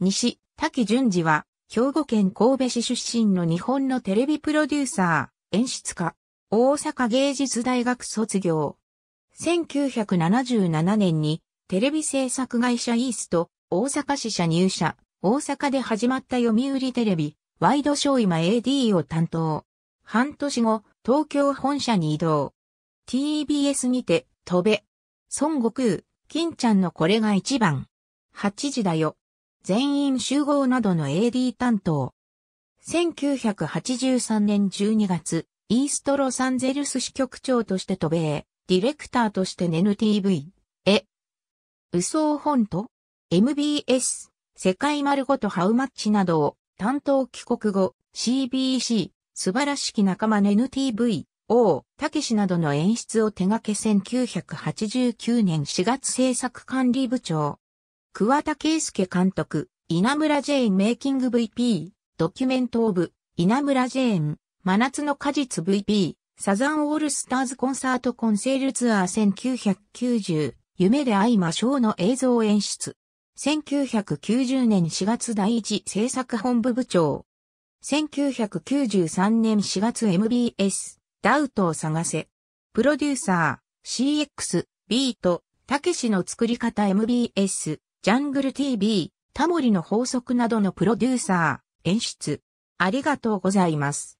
西、滝淳二は、兵庫県神戸市出身の日本のテレビプロデューサー、演出家、大阪芸術大学卒業。1977年に、テレビ制作会社イースト、大阪支社入社、大阪で始まった読売テレビ、ワイドショー今 AD を担当。半年後、東京本社に移動。TBS にて、飛べ。孫悟空、金ちゃんのこれが一番。8時だよ。全員集合などの AD 担当。1983年12月、イーストロサンゼルス支局長として渡米、ディレクターとして n t v え、嘘を本と MBS、世界丸ごとハウマッチなどを担当帰国後、CBC、素晴らしき仲間 NTV、王、たけしなどの演出を手掛け1989年4月制作管理部長、桑田圭介監督、稲村ジェーンメイキング VP、ドキュメントオブ、稲村ジェーン、真夏の果実 VP、サザンオールスターズコンサートコンセールツアー1990、夢で会いましょうの映像演出。1990年4月第一制作本部部長。1993年4月 MBS、ダウトを探せ。プロデューサー、CX、ビート、たけしの作り方 MBS、ジャングル TV、タモリの法則などのプロデューサー、演出。ありがとうございます。